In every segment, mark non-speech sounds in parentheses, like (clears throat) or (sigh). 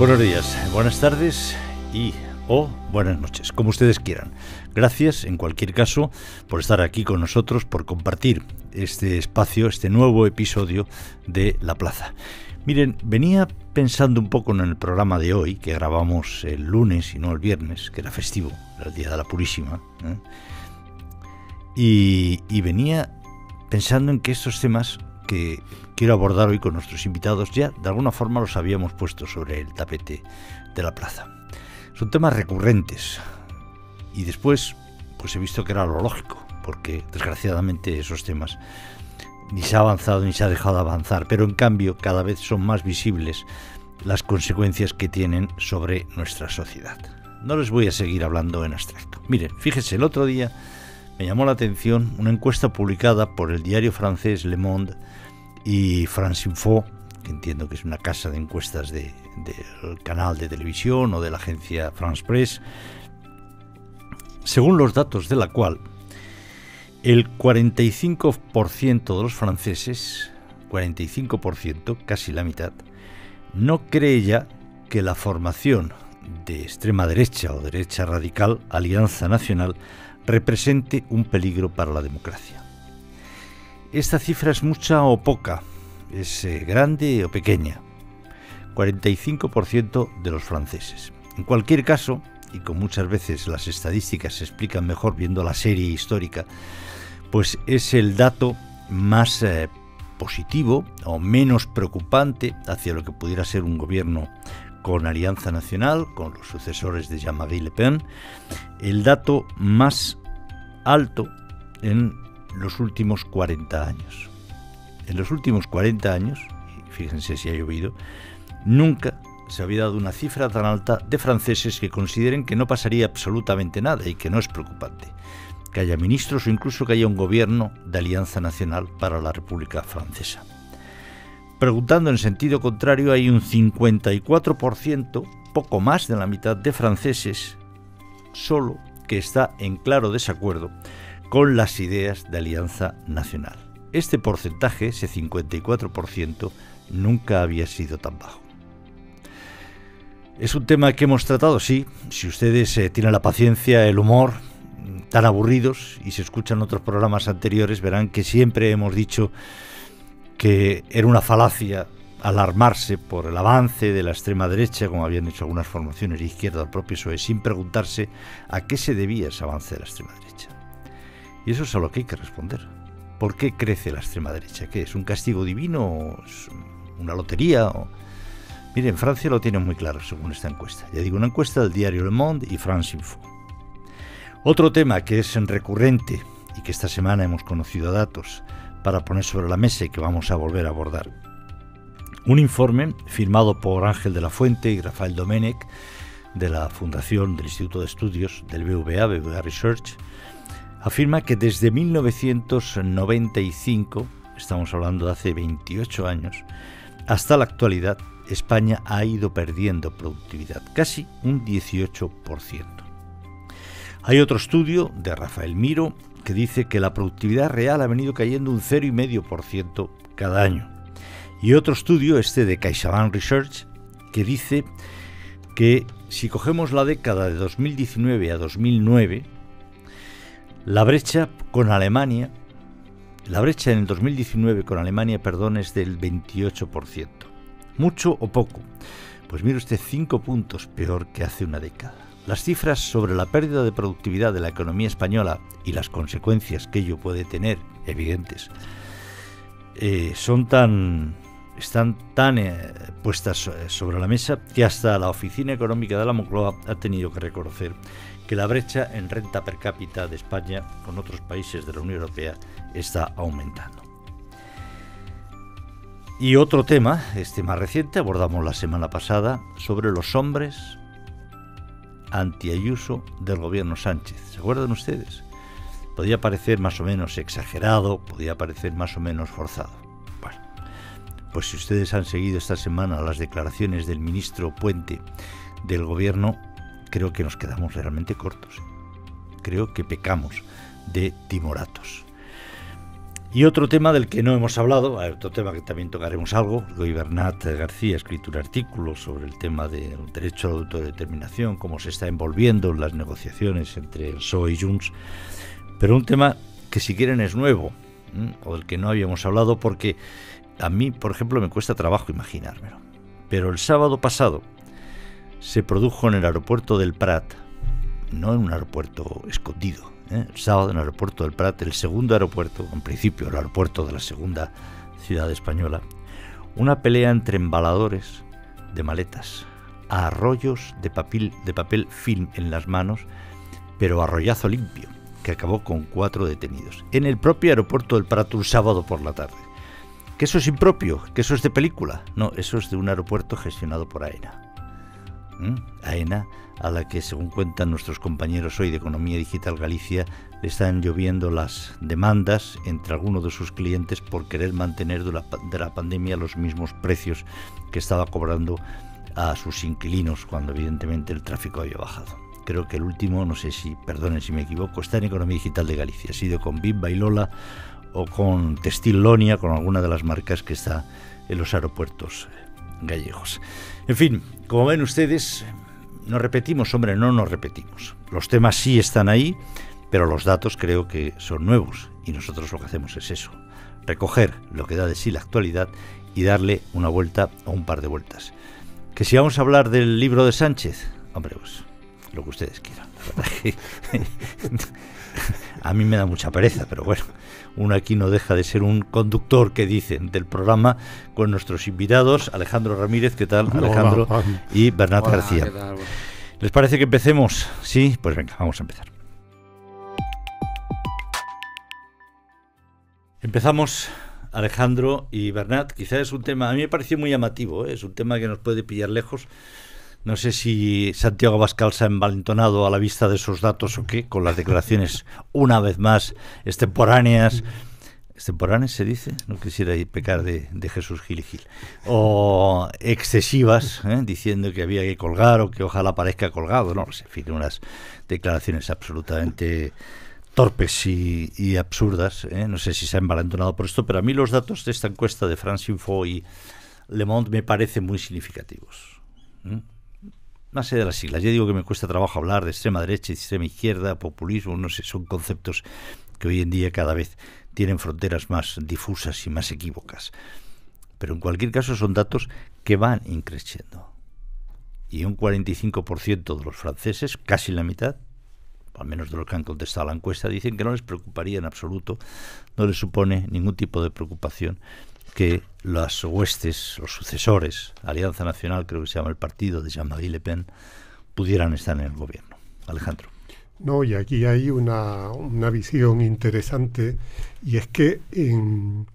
Buenos días, buenas tardes y o buenas noches, como ustedes quieran. Gracias, en cualquier caso, por estar aquí con nosotros, por compartir este espacio, este nuevo episodio de La Plaza. Miren, venía pensando un poco en el programa de hoy, que grabamos el lunes y no el viernes, que era festivo, el Día de la Purísima, ¿eh? y, y venía pensando en que estos temas que quiero abordar hoy con nuestros invitados ya de alguna forma los habíamos puesto sobre el tapete de la plaza. Son temas recurrentes y después pues he visto que era lo lógico, porque desgraciadamente esos temas ni se ha avanzado ni se ha dejado avanzar, pero en cambio cada vez son más visibles las consecuencias que tienen sobre nuestra sociedad. No les voy a seguir hablando en abstracto. Miren, fíjense, el otro día me llamó la atención una encuesta publicada por el diario francés Le Monde y France Info, que entiendo que es una casa de encuestas del canal de televisión o de la agencia France Press, según los datos de la cual el 45% de los franceses, 45%, casi la mitad, no cree ya que la formación de extrema derecha o derecha radical, Alianza Nacional, represente un peligro para la democracia. ¿Esta cifra es mucha o poca? ¿Es eh, grande o pequeña? 45% de los franceses. En cualquier caso, y como muchas veces las estadísticas se explican mejor viendo la serie histórica, pues es el dato más eh, positivo o menos preocupante hacia lo que pudiera ser un gobierno con Alianza Nacional, con los sucesores de Jean-Marie Le Pen, el dato más alto en los últimos 40 años. En los últimos 40 años, fíjense si ha llovido, nunca se había dado una cifra tan alta de franceses que consideren que no pasaría absolutamente nada y que no es preocupante, que haya ministros o incluso que haya un gobierno de alianza nacional para la República Francesa. Preguntando en sentido contrario, hay un 54%, poco más de la mitad de franceses, solo que está en claro desacuerdo con las ideas de Alianza Nacional. Este porcentaje, ese 54%, nunca había sido tan bajo. Es un tema que hemos tratado, sí, si ustedes eh, tienen la paciencia, el humor, mm, tan aburridos, y se escuchan otros programas anteriores, verán que siempre hemos dicho que era una falacia alarmarse por el avance de la extrema derecha, como habían hecho algunas formaciones de izquierda al propio PSOE, sin preguntarse a qué se debía ese avance de la extrema derecha. Y eso es a lo que hay que responder. ¿Por qué crece la extrema derecha? ¿Qué es? ¿Un castigo divino? ¿Una lotería? O... Francia lo tiene muy claro, según esta encuesta. Ya digo, una encuesta del diario Le Monde y France Info. Otro tema que es recurrente y que esta semana hemos conocido datos para poner sobre la mesa y que vamos a volver a abordar. Un informe firmado por Ángel de la Fuente y Rafael Domenech de la Fundación del Instituto de Estudios del BVA, BVA Research, afirma que desde 1995, estamos hablando de hace 28 años, hasta la actualidad, España ha ido perdiendo productividad, casi un 18%. Hay otro estudio de Rafael Miro que dice que la productividad real ha venido cayendo un 0,5% cada año. Y otro estudio, este de CaixaBank Research, que dice que si cogemos la década de 2019 a 2009, la brecha con Alemania, la brecha en el 2019 con Alemania, perdón, es del 28%. ¿Mucho o poco? Pues mire usted, cinco puntos peor que hace una década. Las cifras sobre la pérdida de productividad de la economía española y las consecuencias que ello puede tener, evidentes, eh, son tan están tan eh, puestas eh, sobre la mesa que hasta la Oficina Económica de la Moncloa ha tenido que reconocer que la brecha en renta per cápita de España con otros países de la Unión Europea está aumentando. Y otro tema, este más reciente, abordamos la semana pasada, sobre los hombres antiayuso del gobierno Sánchez. ¿Se acuerdan ustedes? Podía parecer más o menos exagerado, podía parecer más o menos forzado. Bueno, pues si ustedes han seguido esta semana las declaraciones del ministro Puente del gobierno, creo que nos quedamos realmente cortos. Creo que pecamos de timoratos. Y otro tema del que no hemos hablado, eh, otro tema que también tocaremos algo, hoy Bernat García ha escrito un artículo sobre el tema del derecho a la autodeterminación, cómo se está envolviendo en las negociaciones entre el PSOE y Junts, pero un tema que si quieren es nuevo, o del que no habíamos hablado, porque a mí, por ejemplo, me cuesta trabajo imaginármelo. Pero el sábado pasado, se produjo en el aeropuerto del Prat, no en un aeropuerto escondido, el ¿eh? sábado en el aeropuerto del Prat, el segundo aeropuerto, en principio el aeropuerto de la segunda ciudad española, una pelea entre embaladores de maletas, a arroyos de papel, de papel film en las manos, pero arrollazo limpio, que acabó con cuatro detenidos, en el propio aeropuerto del Prat un sábado por la tarde. Que eso es impropio, que eso es de película. No, eso es de un aeropuerto gestionado por AENA. Mm, AENA, a la que, según cuentan nuestros compañeros hoy de Economía Digital Galicia, le están lloviendo las demandas entre algunos de sus clientes por querer mantener de la, pandemia los mismos precios que estaba cobrando a sus inquilinos cuando evidentemente el tráfico había bajado. Creo que el último, no sé si, perdonen si me equivoco, está en Economía Digital de Galicia. Ha sido con y Lola o con textilonia con alguna de las marcas que está en los aeropuertos gallegos. En fin, como ven ustedes, no repetimos, hombre, no nos repetimos. Los temas sí están ahí, pero los datos creo que son nuevos y nosotros lo que hacemos es eso, recoger lo que da de sí la actualidad y darle una vuelta o un par de vueltas. Que si vamos a hablar del libro de Sánchez, hombre, pues lo que ustedes quieran. (laughs) a mí me da mucha pereza, pero bueno, uno aquí no deja de ser un conductor que dicen del programa con nuestros invitados, Alejandro Ramírez, ¿qué tal? Alejandro y Bernat García. ¿Les parece que empecemos? Sí, pues venga, vamos a empezar. Empezamos Alejandro y Bernat. Quizás es un tema, a mí me pareció muy llamativo, ¿eh? es un tema que nos puede pillar lejos no sé si Santiago Abascal se ha envalentonado a la vista de esos datos o qué, con las declaraciones (laughs) una vez más extemporáneas. ¿Extemporáneas se dice? No quisiera ir pecar de, Jesús Gil y Gil. O excesivas, ¿eh? diciendo que había que colgar o que ojalá parezca colgado. No, en fin, unas declaraciones absolutamente torpes y, absurdas. ¿eh? No sé si se ha envalentonado por esto, pero a mí los datos de esta encuesta de France Info y Le Monde me parecen muy significativos. ¿eh? No allá de las siglas, ya digo que me cuesta trabajo hablar de extrema derecha, extrema izquierda, populismo, no sé, son conceptos que hoy en día cada vez tienen fronteras más difusas y más equívocas. Pero en cualquier caso son datos que van increciendo. Y un 45% de los franceses, casi la mitad, al menos de los que han contestado a la encuesta, dicen que no les preocuparía en absoluto, no les supone ningún tipo de preocupación que las huestes, los sucesores, Alianza Nacional, creo que se llama el partido de Jean-Marie Le Pen, pudieran estar en el gobierno. Alejandro. No, y aquí hay una, visión interesante, y es que en,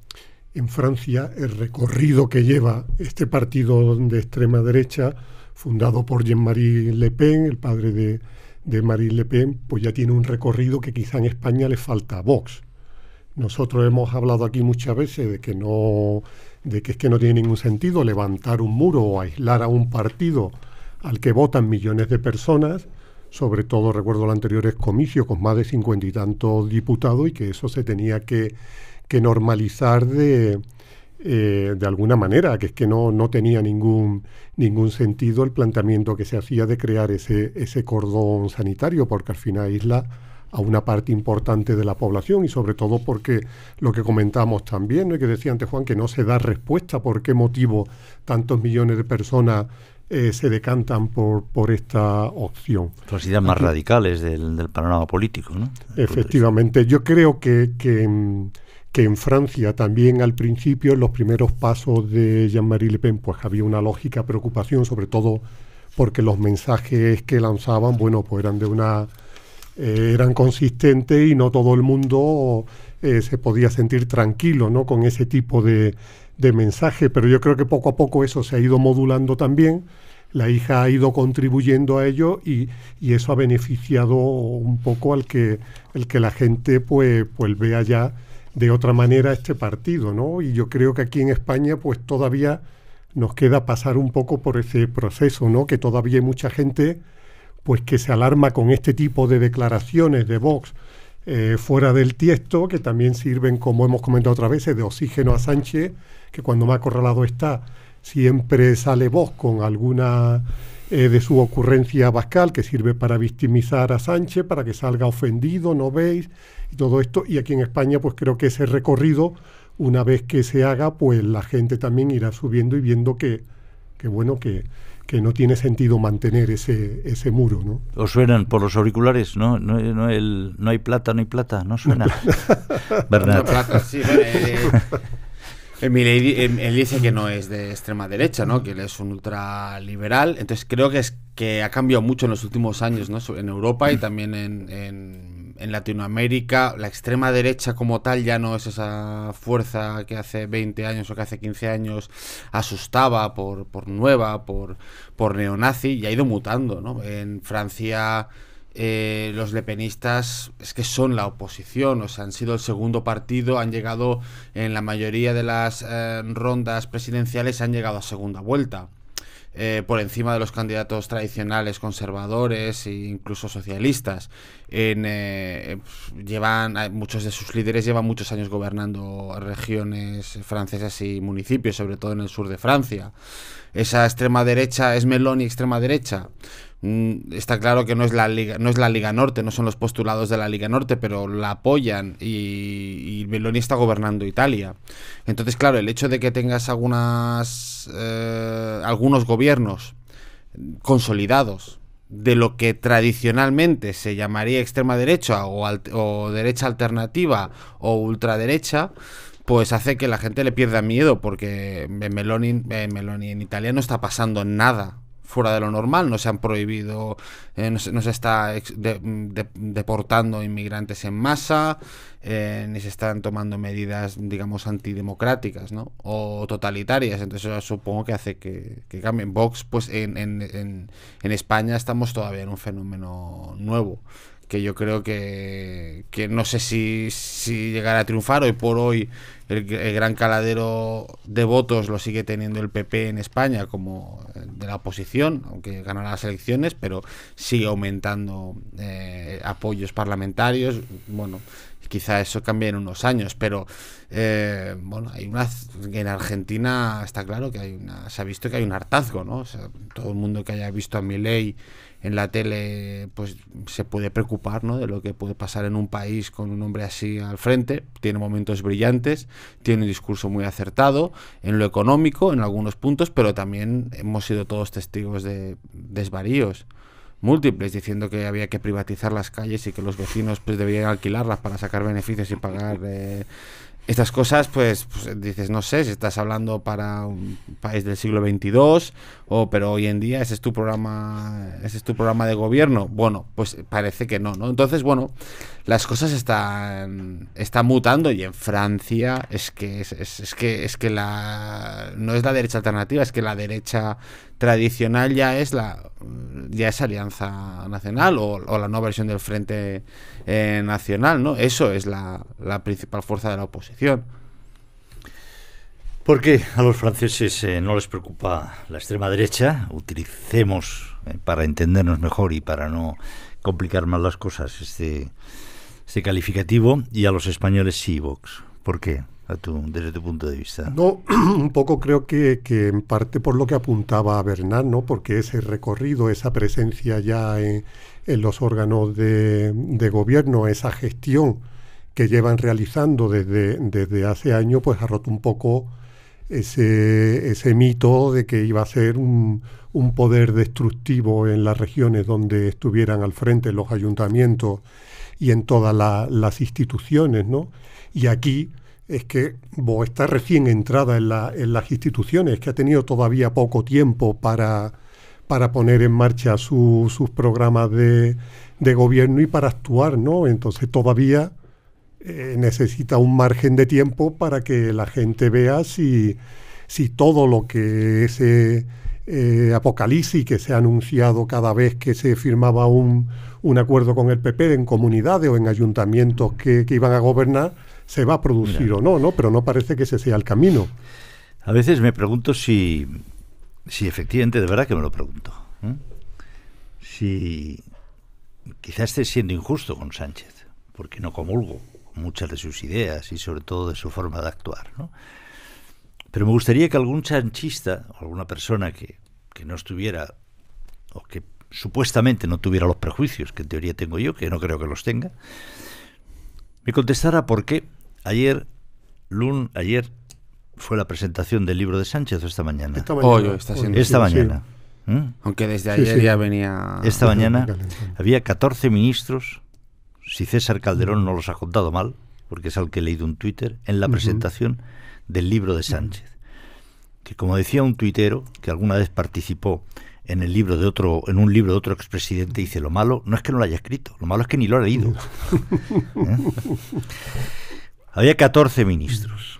en, Francia el recorrido que lleva este partido de extrema derecha, fundado por Jean-Marie Le Pen, el padre de, de Marie Le Pen, pues ya tiene un recorrido que quizá en España le falta a Vox. Nosotros hemos hablado aquí muchas veces de que no de que es que no tiene ningún sentido levantar un muro o aislar a un partido al que votan millones de personas, sobre todo recuerdo el anteriores comicios con más de cincuenta y tantos diputados y que eso se tenía que, que normalizar de, eh, de alguna manera, que es que no, no tenía ningún, ningún sentido el planteamiento que se hacía de crear ese, ese cordón sanitario, porque al final Isla a una parte importante de la población y sobre todo porque lo que comentamos también, lo que decía antes Juan, que no se da respuesta por qué motivo tantos millones de personas eh, se decantan por, por esta opción. Las ideas más radicales del, panorama político, ¿no? Efectivamente. Yo creo que, que, que, en Francia también al principio, en los primeros pasos de Jean-Marie Le Pen, pues había una lógica preocupación, sobre todo porque los mensajes que lanzaban, bueno, pues eran de una eh, eran consistentes y no todo el mundo eh, se podía sentir tranquilo ¿no? con ese tipo de, de, mensaje. Pero yo creo que poco a poco eso se ha ido modulando también. La hija ha ido contribuyendo a ello y, eso ha beneficiado un poco al que, el que la gente pues, pues vea ya de otra manera este partido. ¿no? Y yo creo que aquí en España pues todavía nos queda pasar un poco por ese proceso, ¿no? que todavía hay mucha gente pues que se alarma con este tipo de declaraciones de Vox eh, fuera del tiesto, que también sirven, como hemos comentado otra vez de oxígeno a Sánchez, que cuando más acorralado está, siempre sale Vox con alguna eh, de su ocurrencia bascal, que sirve para victimizar a Sánchez, para que salga ofendido, no veis, y todo esto. Y aquí en España, pues creo que ese recorrido, una vez que se haga, pues la gente también irá subiendo y viendo que, que bueno, que que no tiene sentido mantener ese, ese muro. ¿no? ¿Os suenan por los auriculares? ¿No, no, el, no hay plata, no hay plata? ¿No suena? (laughs) Bernat. Eh, eh, eh, él, dice que no es de extrema derecha, ¿no? que él es un ultraliberal. Entonces creo que, es, que ha cambiado mucho en los últimos años ¿no? en Europa y también en en Latinoamérica la extrema derecha como tal ya no es esa fuerza que hace 20 años o que hace 15 años asustaba por, por nueva, por, por neonazi y ha ido mutando. En Francia eh, los lepenistas es que son la oposición, o sea, han sido el segundo partido, han llegado en la mayoría de las eh, rondas presidenciales, han llegado a segunda vuelta. Eh, por encima de los candidatos tradicionales conservadores e incluso socialistas. Eh, eh, llevan, muchos de sus líderes llevan muchos años gobernando regiones francesas y municipios, sobre todo en el sur de Francia esa extrema derecha es Meloni extrema derecha. Mm, está claro que no es, la Liga, no es la Liga Norte, no son los postulados de la Liga Norte, pero la apoyan y, Meloni está gobernando Italia. Entonces, claro, el hecho de que tengas algunas, eh, algunos gobiernos consolidados de lo que tradicionalmente se llamaría extrema derecha o derecha alternativa o ultraderecha, pues hace que la gente le pierda miedo, porque en Meloni, en, Italia no está pasando nada fuera de lo normal, no se han prohibido, eh, no, se, está deportando inmigrantes en masa, eh, ni se están tomando medidas, digamos, antidemocráticas, ¿no? O totalitarias, entonces supongo que hace que, que cambien. Vox, pues en, en, en, España estamos todavía en un fenómeno nuevo que yo creo que, no sé si, si llegará a triunfar hoy por hoy el, gran caladero de votos lo sigue teniendo el PP en España como eh, de la oposición, aunque ganará las elecciones, pero sigue aumentando eh, apoyos parlamentarios. Bueno, quizá eso cambie en unos años, pero eh, bueno, hay una en Argentina está claro que hay una se ha visto que hay un hartazgo, ¿no? todo el mundo que haya visto a Milei en la tele pues se puede preocupar ¿no? de lo que puede pasar en un país con un hombre así al frente. Tiene momentos brillantes, tiene un discurso muy acertado en lo económico, en algunos puntos, pero también hemos sido todos testigos de desvaríos múltiples, diciendo que había que privatizar las calles y que los vecinos pues debían alquilarlas para sacar beneficios y pagar... Eh, estas cosas, pues, pues, dices, no sé, si estás hablando para un país del siglo XXII oh, pero hoy en día ese es tu programa, ese es tu programa de gobierno. Bueno, pues parece que no, ¿no? Entonces, bueno, las cosas están, están mutando y en Francia es que es, es, que es que la no es la derecha alternativa, es que la derecha tradicional ya es la ya es Alianza Nacional o, la nueva versión del Frente eh, Nacional, ¿no? Eso es la principal fuerza de la oposición. ¿Por qué a los franceses eh, no les preocupa la extrema derecha, utilicemos eh, para entendernos mejor y para no complicar más las cosas este, este calificativo, y a los españoles sí, Vox. ¿Por qué? desde tu punto de vista. No, (clears throat) un poco creo que, que, en parte por lo que apuntaba Bernard, ¿no? porque ese recorrido, esa presencia ya en, los órganos de, de, gobierno, esa gestión que llevan realizando desde, desde hace años, pues ha roto un poco ese, mito de que iba a ser un, un poder destructivo en las regiones donde estuvieran al frente los ayuntamientos y en todas las instituciones, ¿no? Y aquí es que está recién entrada en, las instituciones, que ha tenido todavía poco tiempo para, para poner en marcha sus programas de, de, gobierno y para actuar, ¿no? Entonces todavía eh, necesita un margen de tiempo para que la gente vea si, si todo lo que ese eh, apocalipsis que se ha anunciado cada vez que se firmaba un, un acuerdo con el PP en comunidades o en ayuntamientos que, iban a gobernar, se va a producir o no, ¿no? Pero no parece que ese sea el camino. A veces me pregunto si, si efectivamente, de verdad que me lo pregunto, ¿eh? si quizás esté siendo injusto con Sánchez, porque no comulgo muchas de sus ideas y sobre todo de su forma de actuar. Pero me gustaría que algún chanchista, o alguna persona que, no estuviera, o que supuestamente no tuviera los prejuicios que en teoría tengo yo, que no creo que los tenga, me contestara por qué ayer, Lun, ayer fue la presentación del libro de Sánchez o esta mañana. Esta mañana. esta mañana. ¿eh? Aunque desde ayer ya venía. Esta mañana había 14 ministros si César Calderón no los ha contado mal, porque es al que he leído un Twitter, en la presentación del libro de Sánchez. Que como decía un tuitero que alguna vez participó en el libro de otro, en un libro de otro expresidente, dice lo malo no es que no lo haya escrito, lo malo es que ni lo ha leído. (laughs) ¿Eh? Había 14 ministros.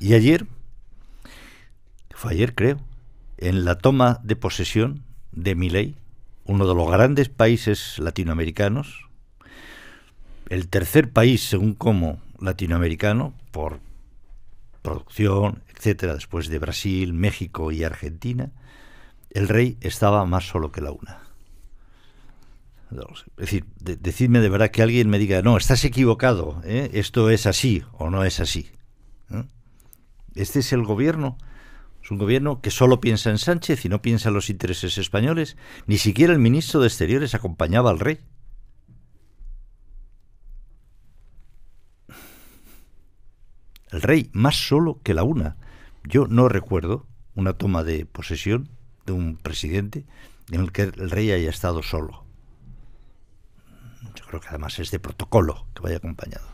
Y ayer, fue ayer creo, en la toma de posesión de Miley, uno de los grandes países latinoamericanos, el tercer país, según como latinoamericano, por producción, etcétera, después de Brasil, México y Argentina, el rey estaba más solo que la una. Es decir, decidme de verdad que alguien me diga, no, estás equivocado, ¿eh? esto es así o no es así. Este es el gobierno, es un gobierno que solo piensa en Sánchez y no piensa en los intereses españoles. Ni siquiera el ministro de Exteriores acompañaba al rey. el rey más solo que la una. Yo no recuerdo una toma de posesión de un presidente en el que el rey haya estado solo. Yo creo que además es de protocolo que vaya acompañado.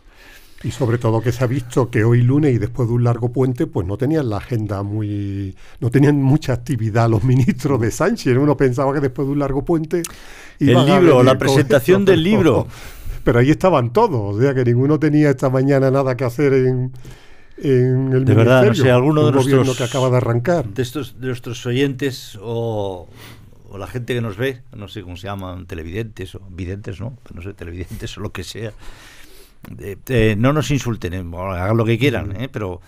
Y sobre todo que se ha visto que hoy lunes y después de un largo puente, pues no tenían la agenda muy. no tenían mucha actividad los ministros de Sánchez. Uno pensaba que después de un largo puente. El libro, la presentación (laughs) del libro. Pero ahí estaban todos, o sea que ninguno tenía esta mañana nada que hacer en, de verdad, no sé, alguno de nuestros, que acaba de arrancar. De, estos, de nuestros oyentes o, la gente que nos ve, no sé cómo se llaman, televidentes o videntes, ¿no? Pues no sé, televidentes (laughs) o lo que sea. Eh, no nos insulten, eh, hagan lo que quieran, eh, pero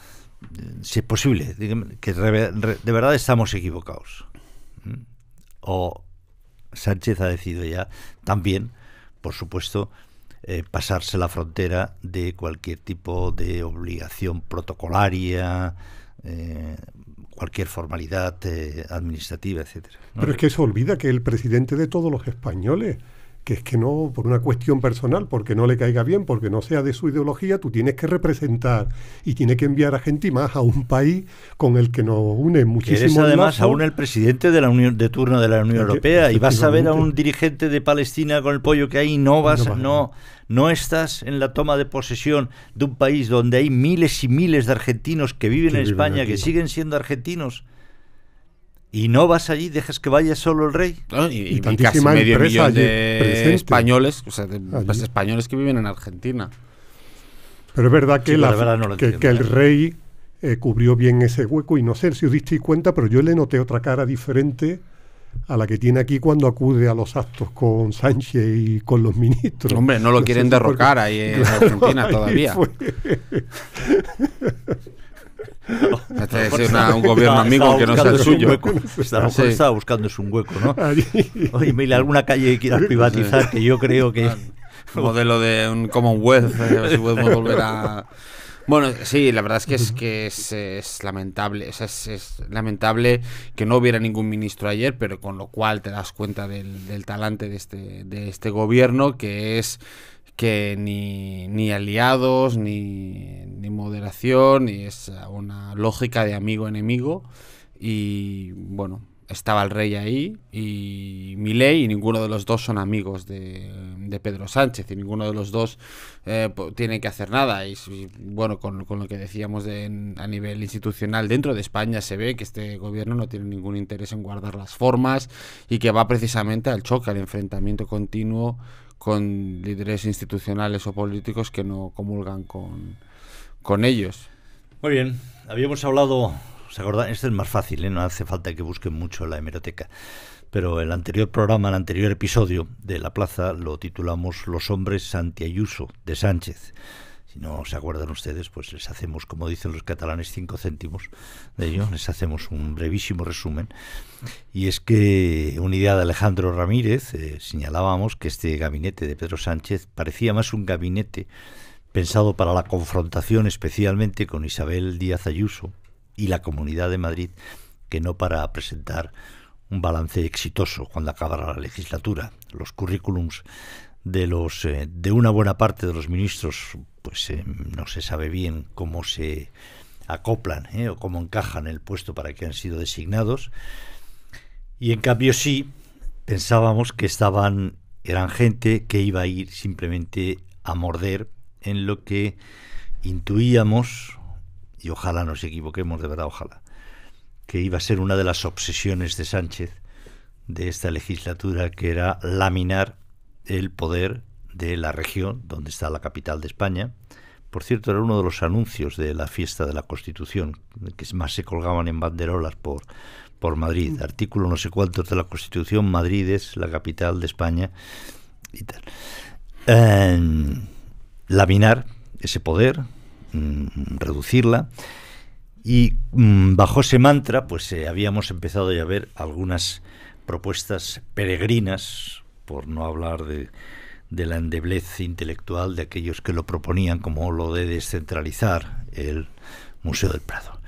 si es posible, que de verdad estamos equivocados. O Sánchez ha decidido ya también, por supuesto, eh, pasarse la frontera de cualquier tipo de obligación protocolaria, eh, cualquier formalidad eh, administrativa, etcétera. Pero es que se olvida que el presidente de todos los españoles, que es que no, por una cuestión personal, porque no le caiga bien, porque no sea de su ideología, tú tienes que representar y tiene que enviar a gente y más a un país con el que nos une muchísimo. Eres además aún el presidente de la Unión de turno de la Unión Europea y vas a ver a un dirigente de Palestina con el pollo que hay y no vas no, no estás en la toma de posesión de un país donde hay miles y miles de argentinos que viven en España, que siguen siendo argentinos. Y no vas allí, dejas que vaya solo el rey. y, de españoles, o sea, pues, españoles que viven en Argentina. Pero es verdad que, que, el rey eh, cubrió bien ese hueco y no sé si os disteis cuenta, pero yo le noté otra cara diferente a la que tiene aquí cuando acude a los actos con Sánchez y con los ministros. Hombre, no lo quieren derrocar ahí en Argentina todavía. (laughs) este es un gobierno amigo que no sea el suyo. Está, buscando su un hueco, ¿no? Oye, mira, alguna calle que quieras privatizar, que yo creo que... Modelo de un Commonwealth, eh, si podemos volver a... Bueno, sí, la verdad es que es, que es, lamentable. Es, lamentable que no hubiera ningún ministro ayer, pero con lo cual te das cuenta del, del talante de este, de este gobierno, que es que ni, aliados, ni, ni moderación, ni es una lógica de amigo-enemigo. Y bueno, estaba el rey ahí y Milei y ninguno de los dos son amigos de, de Pedro Sánchez y ninguno de los dos eh, tiene que hacer nada y, bueno con, lo que decíamos a nivel institucional dentro de España se ve que este gobierno no tiene ningún interés en guardar las formas y que va precisamente al choque al enfrentamiento continuo con líderes institucionales o políticos que no comulgan con, con ellos muy bien habíamos hablado ¿Se pues acuerdan? Este es más fácil, ¿eh? no hace falta que busquen mucho la hemeroteca. Pero el anterior programa, el anterior episodio de La Plaza lo titulamos Los hombres Ayuso de Sánchez. Si no se acuerdan ustedes, pues les hacemos, como dicen los catalanes, cinco céntimos de ello, les hacemos un brevísimo resumen. Y es que una idea de Alejandro Ramírez eh, señalábamos que este gabinete de Pedro Sánchez parecía más un gabinete pensado para la confrontación especialmente con Isabel Díaz Ayuso, y la Comunidad de Madrid que no para presentar un balance exitoso cuando acabara la legislatura. Los currículums de los eh, de una buena parte de los ministros pues eh, no se sabe bien cómo se acoplan eh, o cómo encajan el puesto para que han sido designados y en cambio sí pensábamos que estaban eran gente que iba a ir simplemente a morder en lo que intuíamos y ojalá nos equivoquemos de verdad, ojalá, que iba a ser una de las obsesiones de Sánchez de esta legislatura, que era laminar el poder de la región donde está la capital de España. Por cierto, era uno de los anuncios de la fiesta de la Constitución, que más se colgaban en banderolas por, por Madrid. Mm. Artículo no sé cuánto de la Constitución, Madrid es la capital de España y tal. Em, laminar ese poder, Mm, reducirla. Y mm, bajo ese mantra, pues eh, habíamos empezado ya a ver algunas propuestas peregrinas, por no hablar de, de la endeblez intelectual de aquellos que lo proponían, como lo de descentralizar el Museo del Prado.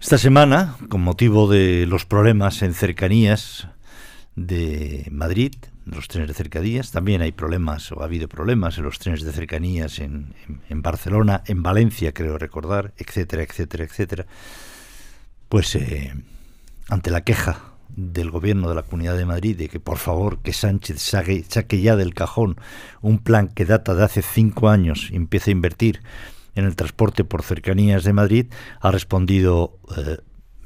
Esta semana, con motivo de los problemas en cercanías de Madrid, los trenes de cercanías. También hay problemas, o ha habido problemas en los trenes de cercanías en, Barcelona, en Valencia, creo recordar, etcétera, etcétera, etcétera. Pues eh, ante la queja del gobierno de la Comunidad de Madrid de que por favor que Sánchez saque, saque ya del cajón un plan que data de hace cinco años y empiece a invertir en el transporte por cercanías de Madrid, ha respondido eh,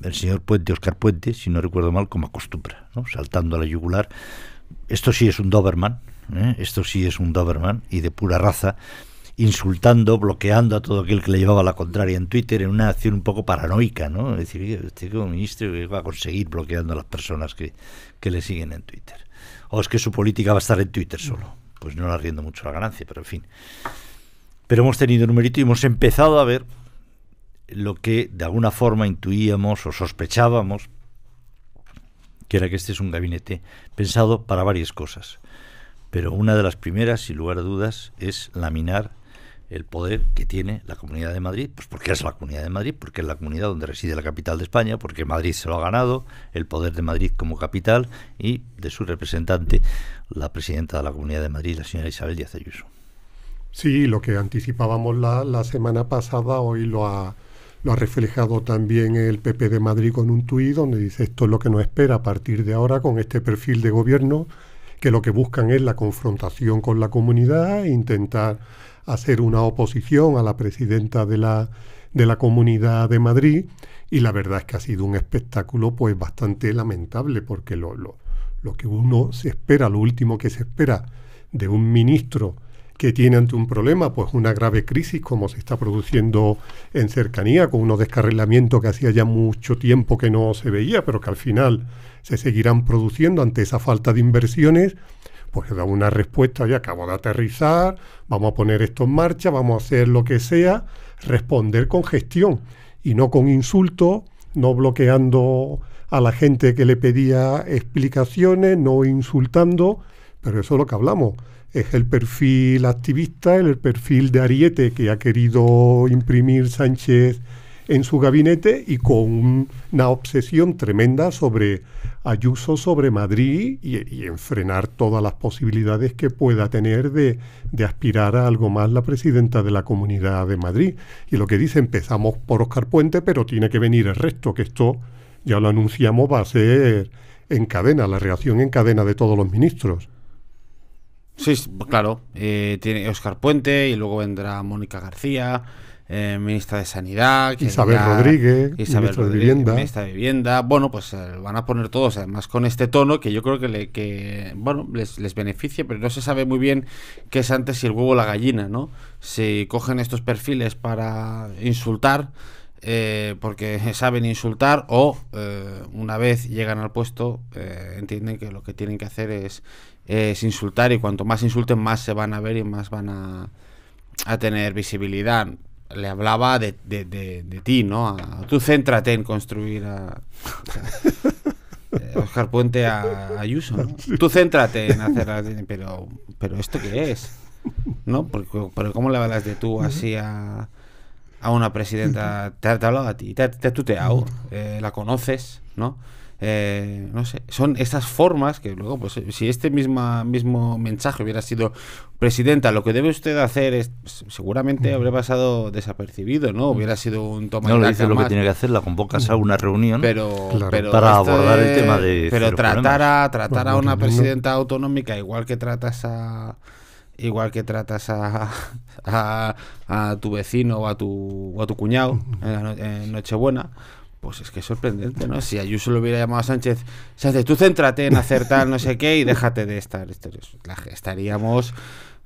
el señor Puente, Oscar Puente, si no recuerdo mal, como acostumbra, ¿no? saltando a la yugular esto sí es un Doberman, ¿eh? esto sí es un Doberman y de pura raza, insultando, bloqueando a todo aquel que le llevaba la contraria en Twitter en una acción un poco paranoica, ¿no? Es decir, este ministro que va a conseguir bloqueando a las personas que, le siguen en Twitter. O es que su política va a estar en Twitter solo. Pues no la riendo mucho la ganancia, pero en fin. Pero hemos tenido numerito y hemos empezado a ver lo que de alguna forma intuíamos o sospechábamos que era que este es un gabinete pensado para varias cosas. Pero una de las primeras, sin lugar a dudas, es laminar el poder que tiene la Comunidad de Madrid, pues porque es la Comunidad de Madrid, porque es la comunidad donde reside la capital de España, porque Madrid se lo ha ganado, el poder de Madrid como capital y de su representante, la presidenta de la Comunidad de Madrid, la señora Isabel Díaz Ayuso. Sí, lo que anticipábamos la, la semana pasada, hoy lo ha, lo ha reflejado también el PP de Madrid con un tuit donde dice esto es lo que nos espera a partir de ahora con este perfil de gobierno, que lo que buscan es la confrontación con la comunidad e intentar hacer una oposición a la presidenta de la, de la Comunidad de Madrid. Y la verdad es que ha sido un espectáculo pues bastante lamentable, porque lo, lo, lo que uno se espera, lo último que se espera de un ministro que tiene ante un problema, pues una grave crisis como se está produciendo en cercanía, con unos descarrilamientos que hacía ya mucho tiempo que no se veía, pero que al final se seguirán produciendo ante esa falta de inversiones, pues da una respuesta, ya acabo de aterrizar, vamos a poner esto en marcha, vamos a hacer lo que sea, responder con gestión y no con insultos, no bloqueando a la gente que le pedía explicaciones, no insultando, pero eso es lo que hablamos. Es el perfil activista, el perfil de ariete que ha querido imprimir Sánchez en su gabinete y con una obsesión tremenda sobre Ayuso, sobre Madrid y, frenar todas las posibilidades que pueda tener de, de, aspirar a algo más la presidenta de la Comunidad de Madrid. Y lo que dice, empezamos por Oscar Puente, pero tiene que venir el resto, que esto ya lo anunciamos va a ser en cadena, la reacción en cadena de todos los ministros. Sí, claro. Eh, tiene Óscar Puente y luego vendrá Mónica García, eh, ministra de Sanidad. Isabel Rodríguez, ministra, de vivienda. ministra Vivienda. Bueno, pues eh, van a poner todos, además con este tono que yo creo que, le, que bueno, les, les beneficia, pero no se sabe muy bien qué es antes si el huevo o la gallina, ¿no? Si cogen estos perfiles para insultar. porque (laughs) saben insultar o una vez llegan al puesto entienden que lo que tienen que hacer es es insultar y cuanto más insulten más se van a ver y más van a, a tener visibilidad. Le hablaba de, ti, ¿no? tú céntrate en construir a... Oscar Puente a Ayuso, ¿no? Tú céntrate en hacer... Pero, pero ¿esto qué es? ¿No? Porque, pero ¿cómo le hablas de tú así a, a una presidenta? Te ha hablado a ti, te, tuteado, eh, la conoces, ¿no? Eh, no sé, son esas formas que luego, pues si este misma, mismo mensaje hubiera sido, presidenta, lo que debe usted hacer es, pues, seguramente mm. habría pasado desapercibido, ¿no? Mm. Hubiera sido un toma No le dice lo que tiene que hacer, la convocas a una reunión pero, para este abordar el tema de... Pero tratar a, tratar a una presidenta autonómica igual que tratas a igual que tratas a, a, tu vecino o a tu, a tu cuñado en Nochebuena, pues es que es sorprendente, ¿no? Si Ayuso lo hubiera llamado a Sánchez, Sánchez, tú céntrate en hacer tal, no sé qué, y déjate de estar. Estaríamos,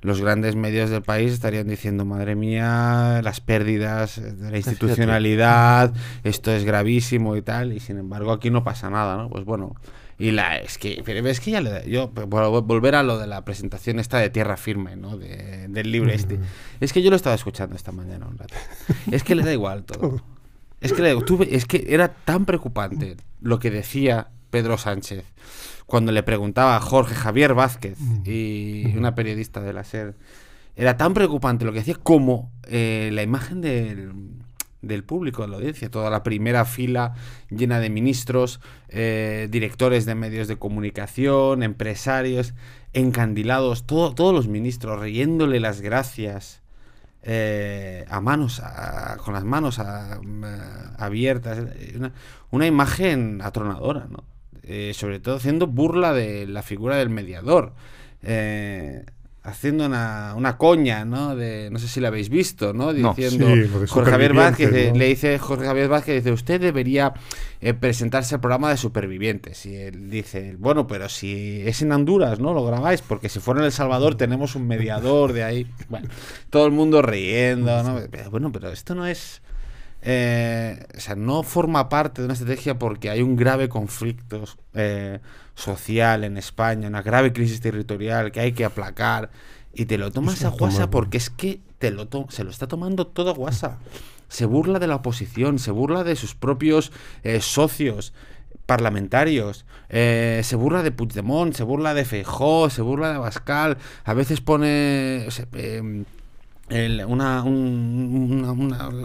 los grandes medios del país estarían diciendo, madre mía, las pérdidas de la institucionalidad, esto es gravísimo y tal, y sin embargo aquí no pasa nada, ¿no? Pues bueno, y la es que, es que ya le yo volver a lo de la presentación esta de tierra firme, ¿no? del libre este. Mm. Es que yo lo estaba escuchando esta mañana un rato. Es que le da igual todo. (laughs) Es que, es que era tan preocupante lo que decía Pedro Sánchez cuando le preguntaba a Jorge Javier Vázquez y una periodista de la SER. Era tan preocupante lo que decía como eh, la imagen del, público, de la audiencia, toda la primera fila llena de ministros, eh, directores de medios de comunicación, empresarios, encandilados, todos los ministros riéndole las gracias eh, a manos, con las manos mm, abiertas, eh, una, imagen atronadora, eh, sobre todo haciendo burla de la figura del mediador haciendo una, una, coña, ¿no? De, no sé si la habéis visto, ¿no? Diciendo Jorge Javier Vázquez, eh, le dice Jorge Javier Vázquez, usted debería eh, presentarse al programa de supervivientes. Y él dice, bueno, pero si es en Honduras, ¿no? Lo grabáis, porque si fuera en El Salvador tenemos un mediador de ahí. Bueno, todo el mundo riendo, ¿no? bueno, pero esto no es eh, o sea, no forma parte de una estrategia porque hay un grave conflicto eh, social en España, una grave crisis territorial que hay que aplacar. Y te lo tomas a Guasa porque es que te lo se lo está tomando todo Guasa. Se burla de la oposición, se burla de sus propios eh, socios parlamentarios, se burla de Puigdemont, se burla de Feijó, se burla de Pascal, a veces pone... Em, una,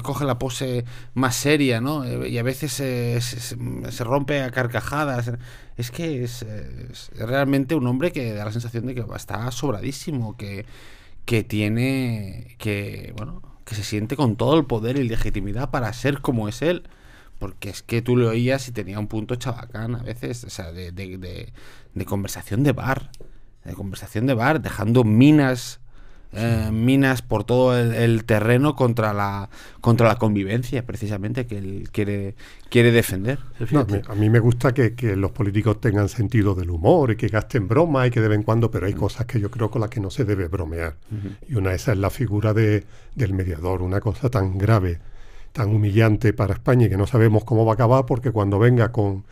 coge la pose más seria, ¿no? Eh, y a veces eh, se, rompe a carcajadas. Es que es, realmente un hombre que da la sensación de que está sobradísimo, que, que tiene, que, bueno, que se siente con todo el poder y legitimidad para ser como es él. Porque es que tú lo oías y tenía un punto chabacán a veces, o sea, de, de, de conversación de bar, de conversación de bar, dejando minas eh, minas por todo el, terreno contra la contra la convivencia, precisamente, que él quiere, quiere defender. a mí me gusta que, los políticos tengan sentido del humor y que gasten broma y que de vez en cuando, pero hay mm. cosas que yo creo con las que no se debe bromear. Y una de es la figura de, del mediador, una cosa tan grave, tan humillante para España y que no sabemos cómo va a acabar porque cuando venga con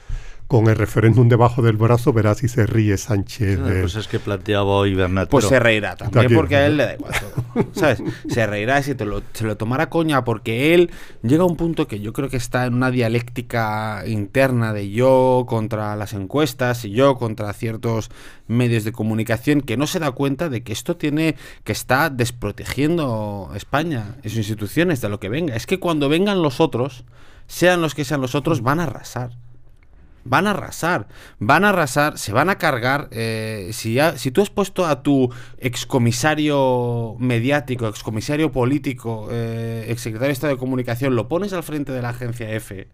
con el referéndum debajo del brazo, verás si se ríe Sánchez. las cosas que planteaba hoy Bernat. Pues se reirá también, porque a él le da igual ¿Sabes? Se reirá si lo, se lo tomará coña, porque él llega a un punto que yo creo que está en una dialéctica interna de yo contra las encuestas y yo contra ciertos medios de comunicación que no se da cuenta de que esto tiene que está desprotegiendo España y sus instituciones de lo que venga. Es que cuando vengan los otros, sean los que sean los otros, van a arrasar. Van a arrasar, van a arrasar, se van a cargar. Eh, si, si, tú has puesto a tu excomisario mediático, excomisario político, eh, exsecretario de Estado de Comunicación, lo pones al frente de la agencia F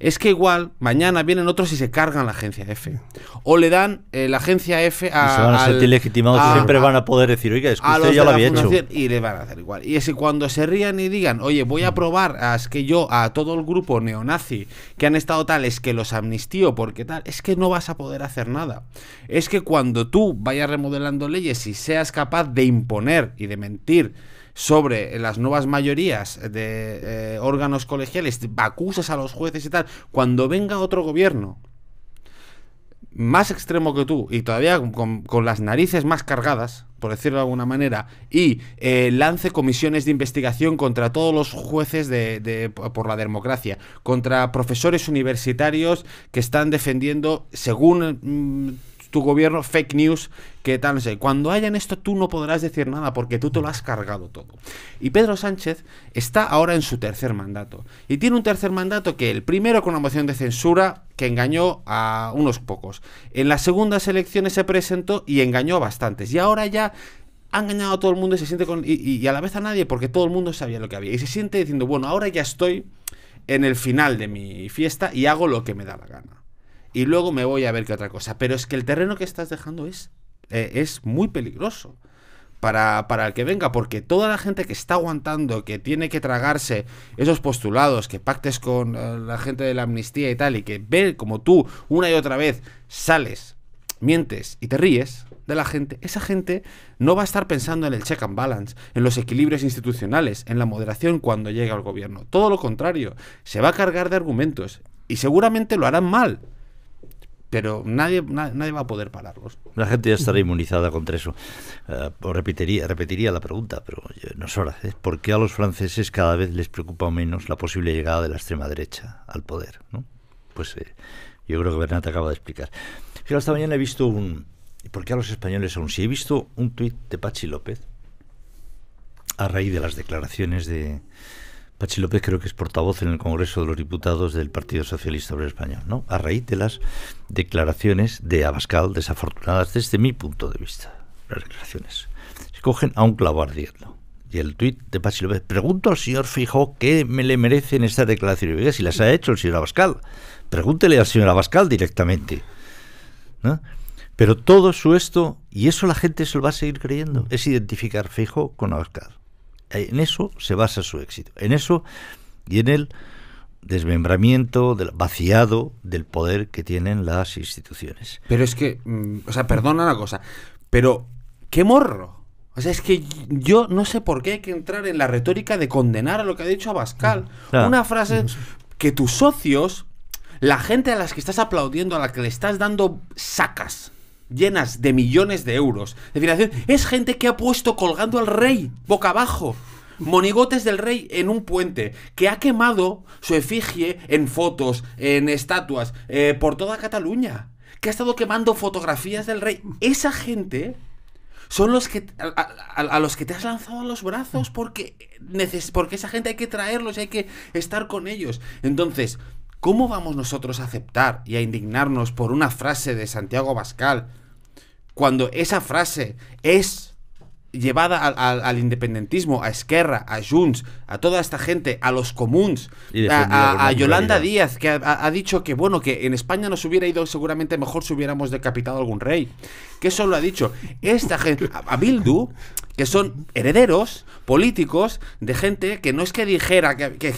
es que igual mañana vienen otros y se cargan la agencia F. O le dan eh, la agencia F a. se van a al, legitimados y siempre van a poder decir, oiga, es que usted ya lo había hecho. Y le van a hacer igual. Y es que cuando se rían y digan, oye, voy a probar a, que yo a todo el grupo neonazi que han estado tales que los amnistío porque tal, es que no vas a poder hacer nada. Es que cuando tú vayas remodelando leyes y seas capaz de imponer y de mentir sobre las nuevas mayorías de eh, órganos colegiales, acusas a los jueces y tal, cuando venga otro gobierno más extremo que tú y todavía con, las narices más cargadas, por decirlo de alguna manera, y eh, lance comisiones de investigación contra todos los jueces de, por la democracia, contra profesores universitarios que están defendiendo, según... Mm, tu gobierno fake news, que tal, no sé. Cuando hayan esto tú no podrás decir nada porque tú te lo has cargado todo. Y Pedro Sánchez está ahora en su tercer mandato. Y tiene un tercer mandato que el primero con una moción de censura que engañó a unos pocos. En las segundas elecciones se presentó y engañó a bastantes. Y ahora ya ha engañado a todo el mundo y se siente con. Y, y, a la vez a nadie, porque todo el mundo sabía lo que había. Y se siente diciendo, bueno, ahora ya estoy en el final de mi fiesta y hago lo que me da la gana y luego me voy a ver qué otra cosa. Pero es que el terreno que estás dejando es, eh, es muy peligroso. Para, el que venga, porque toda la gente que está aguantando, que tiene que tragarse esos postulados, que pactes con eh, la gente de la amnistía y tal, y que ve como tú una y otra vez sales, mientes y te ríes de la gente, esa gente no va a estar pensando en el check and balance, en los equilibrios institucionales, en la moderación cuando llega al gobierno. Todo lo contrario, se va a cargar de argumentos y seguramente lo harán mal, pero nadie, nadie va a poder pararlos. La gente ya estará inmunizada contra eso. Eh, repetiría, repetiría la pregunta, pero no es hora. ¿eh? ¿Por qué a los franceses cada vez les preocupa menos la posible llegada de la extrema derecha al poder? ¿no? Pues eh, yo creo que Bernat acaba de explicar. Pero esta mañana he visto un... ¿Por qué a los españoles aún Si He visto un tuit de Pachi López a raíz de las declaraciones de, Pachi López creo que es portavoz en el Congreso de los Diputados del Partido Socialista Obrero Español, ¿no? A raíz de las declaraciones de Abascal desafortunadas desde mi punto de vista. Las declaraciones. Se cogen a un clavo ardiendo. Y el tuit de Pachi López, pregunto al señor Fijo qué me le merecen estas declaraciones. y si las ha hecho el señor Abascal. Pregúntele al señor Abascal directamente. Pero todo su esto, y eso la gente se lo va a seguir creyendo, es identificar Fijo con Abascal. En eso se basa su éxito. En eso y en el desmembramiento, del vaciado del poder que tienen las instituciones. Pero es que, mm, o sea, perdona la cosa, pero qué morro. O sea, es que yo no sé por qué hay que entrar en la retórica de condenar a lo que ha dicho Abascal. Mm, una frase que tus socios, la gente a las que estás aplaudiendo, a la que le estás dando sacas, llenas de millones de euros es gente que ha puesto colgando al rey boca abajo monigotes del rey en un puente, que ha quemado su efigie en fotos, en estatuas, eh, por toda Cataluña, que ha estado quemando fotografías del rey. Esa gente son los que a, los que te has lanzado a los brazos porque, porque esa gente hay que traerlos y hay que estar con ellos. Entonces, ¿cómo vamos nosotros a aceptar y a indignarnos por una frase de Santiago Bascal? cuando esa frase es llevada al, independentismo, a Esquerra, a Junts, a toda esta gente, a los comuns, a, Yolanda Díaz, que ha, dicho que, bueno, que en España nos hubiera ido seguramente mejor si hubiéramos decapitado a algún rey. Que eso lo ha dicho esta gente, a, Bildu, que son herederos políticos de gente que no es que dijera que, que,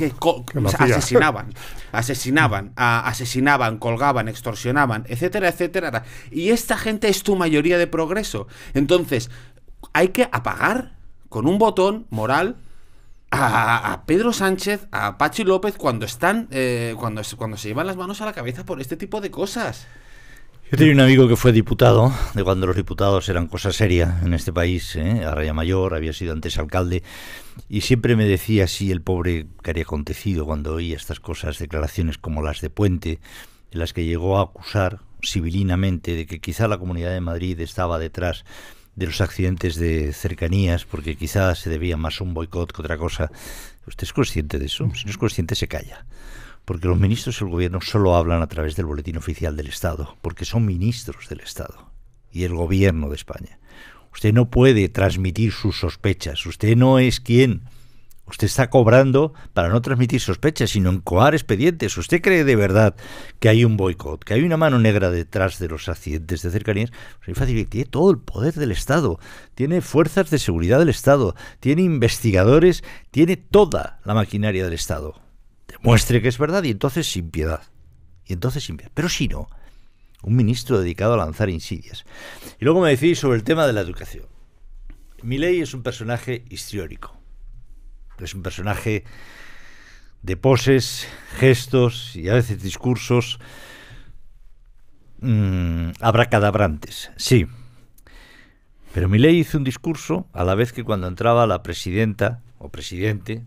asesinaban, (laughs) asesinaban, asesinaban, colgaban, extorsionaban, etcétera, etcétera. Y esta gente es tu mayoría de progreso. Entonces, hay que apagar con un botón moral a, Pedro Sánchez, a Pachi López, cuando están, eh, cuando, cuando se llevan las manos a la cabeza por este tipo de cosas. Yo tenía un amigo que fue diputado, de cuando los diputados eran cosa seria en este país, ¿eh? a raya Mayor, había sido antes alcalde, y siempre me decía así el pobre que había acontecido cuando oía estas cosas, declaraciones como las de Puente, en las que llegó a acusar civilinamente de que quizá la Comunidad de Madrid estaba detrás de los accidentes de cercanías, porque quizás se debía más a un boicot que otra cosa. ¿Usted es consciente de eso? Si no es consciente, se calla. Porque los ministros del gobierno solo hablan a través del boletín oficial del Estado, porque son ministros del Estado y el gobierno de España. Usted no puede transmitir sus sospechas, usted no es quien Usted está cobrando para no transmitir sospechas, sino encoar expedientes. ¿Usted cree de verdad que hay un boicot, que hay una mano negra detrás de los accidentes de cercanías? Pues fácil, tiene todo el poder del Estado, tiene fuerzas de seguridad del Estado, tiene investigadores, tiene toda la maquinaria del Estado. Demuestre que es verdad y entonces sin piedad. Y entonces sin piedad. Pero si no, un ministro dedicado a lanzar insidias. Y luego me decís sobre el tema de la educación. Milei es un personaje histriónico es un personaje de poses, gestos y a veces discursos habrá mm, abracadabrantes, sí. Pero Milei hizo un discurso a la vez que cuando entraba la presidenta o presidente,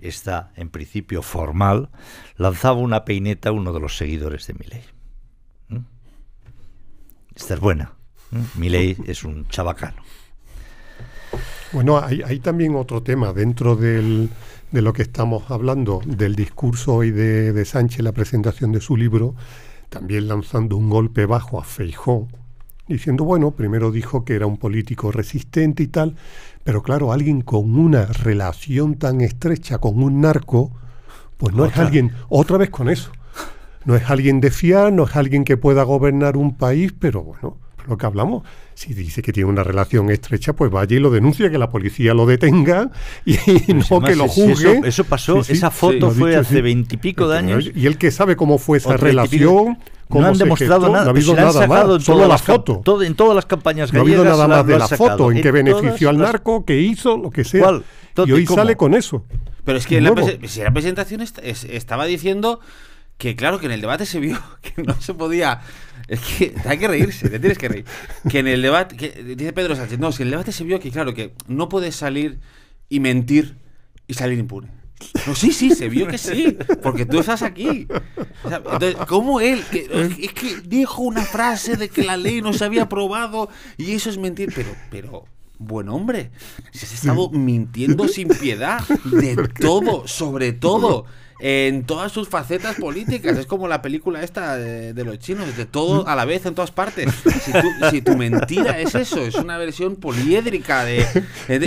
esta en principio formal, lanzaba una peineta a uno de los seguidores de Milei. Esta es buena. Milei es un chabacano. Bueno, hay, también otro tema dentro del, de lo que estamos hablando, del discurso hoy de, de Sánchez, la presentación de su libro, también lanzando un golpe bajo a Feijó, diciendo, bueno, primero dijo que era un político resistente y tal, pero claro, alguien con una relación tan estrecha con un narco, pues no es alguien, otra vez con eso, no es alguien de fiar, no es alguien que pueda gobernar un país, pero bueno, lo que hablamos. Si dice que tiene una relación estrecha, pues vaya y lo denuncia, que la policía lo detenga y, no que lo juzgue. Eso, pasó, esa foto fue hace veintipico de años. Y el que sabe cómo fue esa relación. no han demostrado nada, no ha habido nada más, en la en todas las campañas gallegas. No ha habido nada más de la foto, en, qué benefició al narco, que qué hizo, lo que sea. Y hoy sale con eso. Pero es que en la, presentación estaba diciendo que claro que en el debate se vio (laughs) que no se podía es que (laughs) hay que reírse, te tienes que reír. Que en el debate, dice Pedro Sánchez, no, si en el debate se vio que, claro, que no puedes salir y mentir y salir impune. No, sí, sí, se vio que sí, porque tú estás aquí. entonces, ¿cómo él? es que dijo una frase de que la ley no se había aprobado y eso es mentir. Pero, pero, buen hombre, si has estado mintiendo sin piedad de todo, sobre todo en todas sus facetas políticas. Es como la película esta de, los chinos, de todo a la vez, en todas partes. Si tu, mentira es eso, es una versión poliédrica de...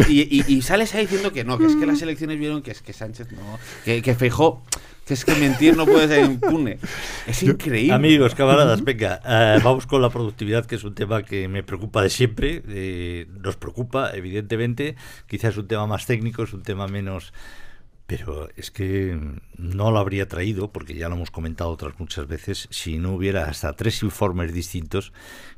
y, sales ahí diciendo que no, que es que las elecciones vieron que es que Sánchez no, que, que Feijó... Que es que mentir no puede ser impune. Es increíble. Amigos, camaradas, venga, eh, vamos con la productividad, que es un tema que me preocupa de siempre. Eh, nos preocupa, evidentemente. Quizás es un tema más técnico, es un tema menos pero es que no lo habría traído, porque ya lo hemos comentado otras muchas veces, si no hubiera hasta tres informes distintos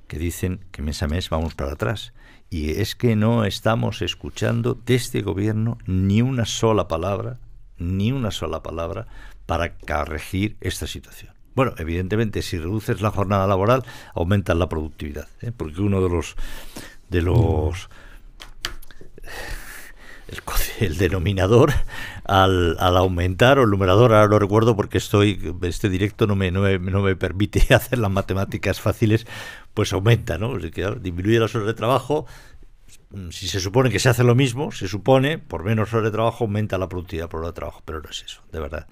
que dicen que mes a mes vamos para atrás. Y es que no estamos escuchando de este gobierno ni una sola palabra, ni una sola palabra para corregir esta situación. Bueno, evidentemente, si reduces la jornada laboral, aumentas la productividad, ¿eh? porque uno de los de los (laughs) el, denominador al, aumentar o el numerador, ahora lo recuerdo porque estoy este directo no me, no me, permite (laughs) hacer las matemáticas fáciles, pues aumenta, ¿no? disminuye las horas de trabajo, mm, si se supone que se hace lo mismo, se supone, por menos horas de trabajo aumenta la productividad por hora de trabajo, pero no es eso, de verdad.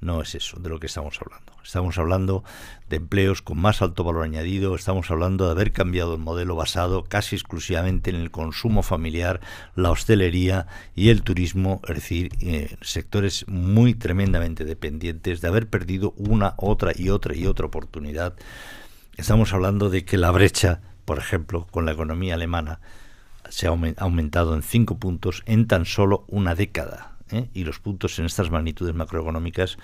No es eso de lo que estamos hablando. Estamos hablando de empleos con más alto valor añadido, estamos hablando de haber cambiado el modelo basado casi exclusivamente en el consumo familiar, la hostelería y el turismo, es decir, sectores muy tremendamente dependientes, de haber perdido una, otra y otra y otra oportunidad. Estamos hablando de que la brecha, por ejemplo, con la economía alemana, se ha aumentado en cinco puntos en tan solo una década ¿eh? y los puntos en estas magnitudes macroeconómicas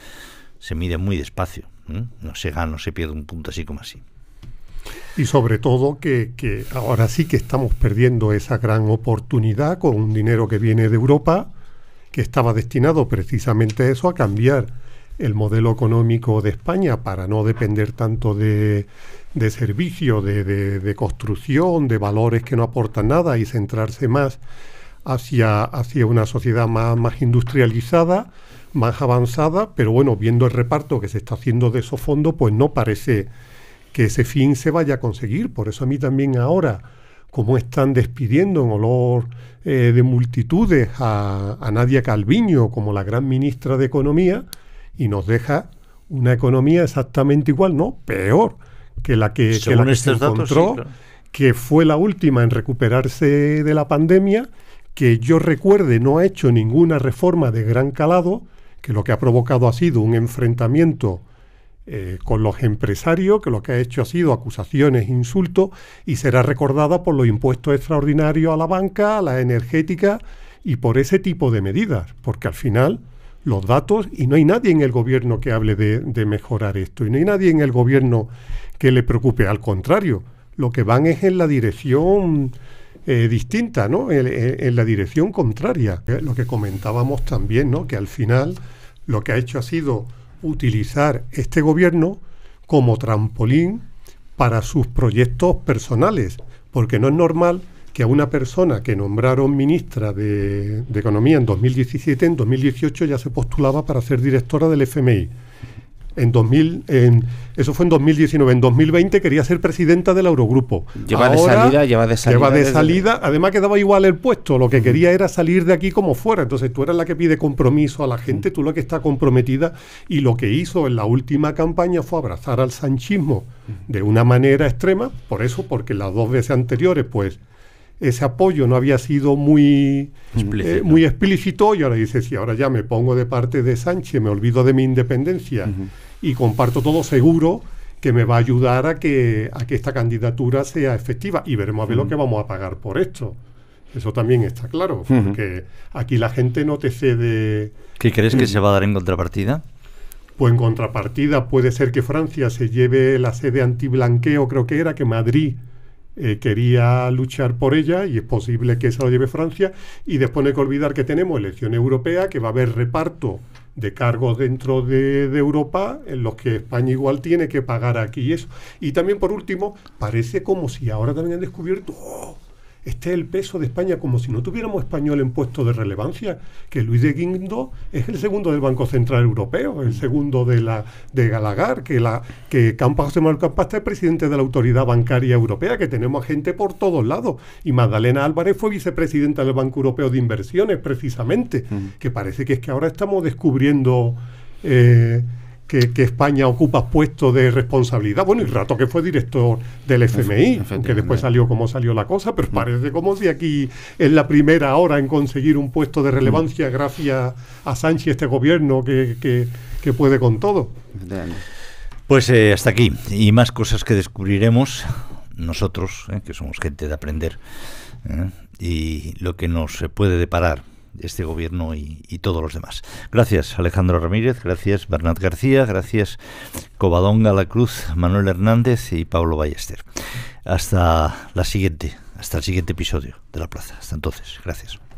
se miden muy despacio. ¿eh? No se gana, no se pierde un punto así como así. Y sobre todo que, ahora sí que estamos perdiendo esa gran oportunidad con un dinero que viene de Europa, que estaba destinado precisamente a eso, a cambiar el modelo económico de España para no depender tanto de, de servicio, de, de construcción, de valores que no aportan nada y centrarse más hacia, hacia una sociedad más, industrializada, más avanzada, pero bueno, viendo el reparto que se está haciendo de esos fondos, pues no parece que ese fin se vaya a conseguir. Por eso a mí también ahora, como están despidiendo en olor eh, de multitudes a, a, Nadia Calviño como la gran ministra de Economía, y nos deja una economía exactamente igual, no, peor que la que, que, la se encontró, que fue la última en recuperarse de la pandemia que yo recuerde no ha hecho ninguna reforma de gran calado, que lo que ha provocado ha sido un enfrentamiento eh, con los empresarios, que lo que ha hecho ha sido acusaciones, insultos, y será recordada por los impuestos extraordinarios a la banca, a la energética y por ese tipo de medidas, porque al final los datos, y no hay nadie en el gobierno que hable de, de mejorar esto, y no hay nadie en el gobierno que le preocupe, al contrario, lo que van es en la dirección eh, distinta, ¿no? En, la dirección contraria. Eh, lo que comentábamos también, ¿no? Que al final lo que ha hecho ha sido utilizar este gobierno como trampolín para sus proyectos personales, porque no es normal que a una persona que nombraron ministra de, de Economía en 2017, en 2018 ya se postulaba para ser directora del FMI. En 2000, en, eso fue en 2019. En 2020 quería ser presidenta del Eurogrupo. Lleva de salida, lleva de salida. Lleva de salida. Además, quedaba igual el puesto. Lo que quería era salir de aquí como fuera. Entonces, tú eras la que pide compromiso a la gente, tú la que está comprometida. Y lo que hizo en la última campaña fue abrazar al sanchismo de una manera extrema. Por eso, porque las dos veces anteriores, pues ese apoyo no había sido muy eh, explícito. muy explícito y ahora dice, si ahora ya me pongo de parte de Sánchez, me olvido de mi independencia y comparto todo seguro que me va a ayudar a que, a que esta candidatura sea efectiva y veremos a ver lo que vamos a pagar por esto. Eso también está claro, porque aquí la gente no te cede... ¿Qué crees que se va a dar en contrapartida? Pues en contrapartida puede ser que Francia se lleve la sede antiblanqueo, creo que era, que Madrid eh, quería luchar por ella y es posible que se lo lleve Francia. Y después no hay que olvidar que tenemos elección europea, que va a haber reparto de cargos dentro de, Europa en los que España igual tiene que pagar aquí y eso. Y también por último, parece como si ahora también han descubierto... ¡oh! esté el peso de España como si no tuviéramos español en puesto de relevancia, que Luis de Guindo es el segundo del Banco Central Europeo, el segundo de la de Galagar, que la que Campa, José Manuel Campa está el presidente de la Autoridad Bancaria Europea, que tenemos gente por todos lados y Magdalena Álvarez fue vicepresidenta del Banco Europeo de Inversiones precisamente, mm. que parece que es que ahora estamos descubriendo eh, que, España ocupa puestos de responsabilidad. Bueno, y Rato que fue director del FMI, que después salió como salió la cosa, pero parece como si aquí es la primera hora en conseguir un puesto de relevancia mm. gracias a Sánchez, este gobierno que, puede con todo. Pues eh, hasta aquí. Y más cosas que descubriremos nosotros, eh, que somos gente de aprender, eh, y lo que nos puede deparar este gobierno y, todos los demás. Gracias, Alejandro Ramírez, gracias, Bernat García, gracias, Covadonga La Cruz, Manuel Hernández y Pablo Ballester. Hasta la siguiente, hasta el siguiente episodio de La Plaza. Hasta entonces, gracias.